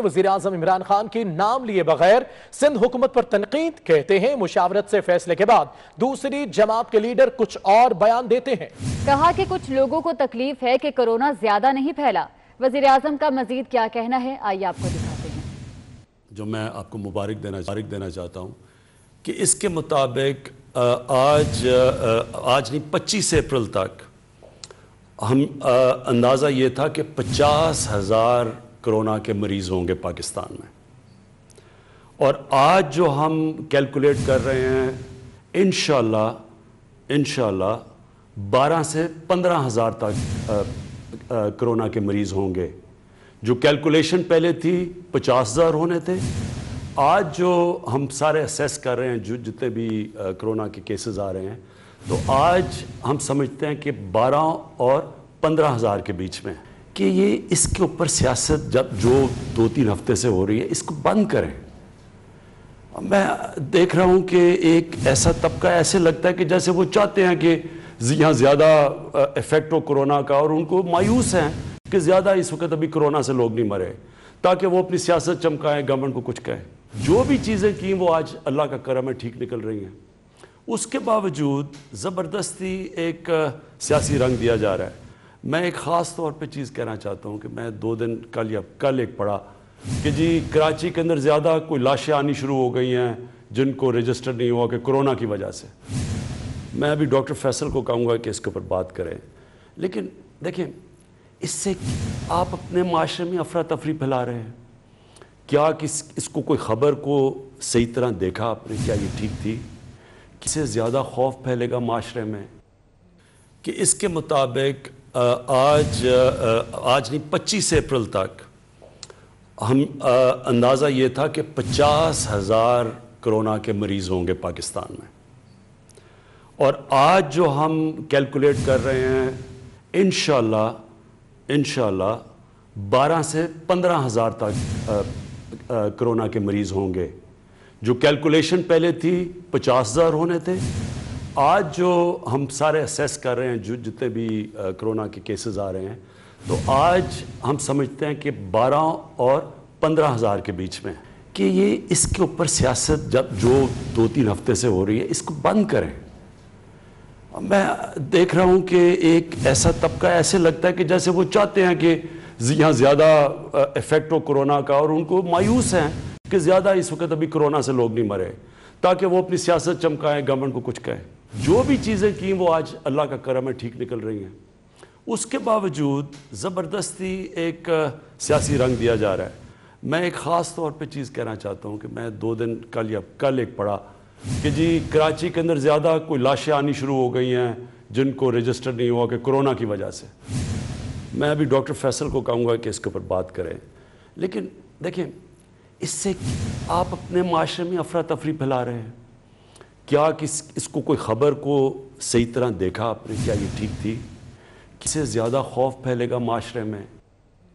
वजीर अजम इमरान खान के नाम लिए बगैर सिंध हुकूमत पर तनकीद कहते हैं मुशावरत से फैसले के बाद दूसरी जमात के लीडर कुछ और बयान देते हैं कहा कि कुछ लोगों को तकलीफ है कि कोरोना ज्यादा नहीं फैला वजीर आजम का मजीद क्या कहना है आइए आपको दिखाते हैं जो मैं आपको मुबारक देना मुबारक देना चाहता हूँ कि इसके मुताबिक आज आज नहीं पच्चीस अप्रैल तक हम अंदाज़ा ये था कि पचास हज़ार कोरोना के मरीज़ होंगे पाकिस्तान में और आज जो हम कैलकुलेट कर रहे हैं इन शाला बारह से पंद्रह हज़ार तक कोरोना के मरीज़ होंगे जो कैलकुलेशन पहले थी पचास हज़ार होने थे आज जो हम सारे असेस कर रहे हैं जो जितने भी कोरोना के केसेस आ रहे हैं तो आज हम समझते हैं कि 12 और पंद्रह हज़ार के बीच में कि ये इसके ऊपर सियासत जब जो दो तीन हफ्ते से हो रही है इसको बंद करें मैं देख रहा हूँ कि एक ऐसा तबका ऐसे लगता है कि जैसे वो चाहते हैं कि यहाँ ज़्यादा इफ़ेक्ट हो कोरोना का और उनको मायूस हैं कि ज़्यादा इस वक्त अभी कोरोना से लोग नहीं मरे ताकि वो अपनी सियासत चमकाएं गवर्नमेंट को कुछ कहें जो भी चीज़ें की वो आज अल्लाह का करम है ठीक निकल रही हैं उसके बावजूद ज़बरदस्ती एक सियासी रंग दिया जा रहा है मैं एक ख़ास तौर पे चीज़ कहना चाहता हूँ कि मैं दो दिन कल या कल एक पढ़ा कि जी कराची के अंदर ज़्यादा कोई लाशें आनी शुरू हो गई हैं जिनको रजिस्टर नहीं हुआ कि कोरोना की वजह से मैं अभी डॉक्टर फैसल को कहूँगा कि इसके ऊपर बात करें लेकिन देखिए इससे आप अपने माशरे में अफरा तफरी फैला रहे हैं क्या किस इसको कोई ख़बर को सही तरह देखा आपने क्या ये ठीक थी किसे ज़्यादा खौफ फैलेगा माशरे में कि इसके मुताबिक आज आज नहीं पच्चीस अप्रैल तक हम अंदाज़ा ये था कि पचास हज़ार करोना के मरीज़ होंगे पाकिस्तान में और आज जो हम कैलकुलेट कर रहे हैं इन इन बारह से पंद्रह हज़ार तक कोरोना के मरीज़ होंगे जो कैलकुलेशन पहले थी पचास हज़ार होने थे आज जो हम सारे असेस कर रहे हैं जो जितने भी कोरोना के केसेस आ रहे हैं तो आज हम समझते हैं कि 12 और पंद्रह हज़ार के बीच में कि ये इसके ऊपर सियासत जब जो दो तीन हफ्ते से हो रही है इसको बंद करें मैं देख रहा हूँ कि एक ऐसा तबका ऐसे लगता है कि जैसे वो चाहते हैं कि यहाँ ज़्यादा इफेक्ट हो कोरोना का और उनको मायूस हैं कि ज़्यादा इस वक्त अभी कोरोना से लोग नहीं मरे ताकि वो अपनी सियासत चमकाएं गवर्नमेंट को कुछ कहें जो भी चीज़ें की वो आज अल्लाह का करम है ठीक निकल रही हैं उसके बावजूद ज़बरदस्ती एक सियासी रंग दिया जा रहा है मैं एक ख़ास तौर पे चीज़ कहना चाहता हूँ कि मैं दो दिन कल या कल एक पढ़ा कि जी कराची के अंदर ज़्यादा कोई लाशें आनी शुरू हो गई हैं जिनको रजिस्टर नहीं हुआ कि कोरोना की वजह से मैं अभी डॉक्टर फैसल को कहूँगा कि इसके ऊपर बात करें लेकिन देखिए इससे आप अपने माशरे में अफरा तफरी फैला रहे हैं क्या किस इसको कोई ख़बर को सही तरह देखा आपने क्या ये ठीक थी किससे ज़्यादा खौफ फैलेगा माशरे में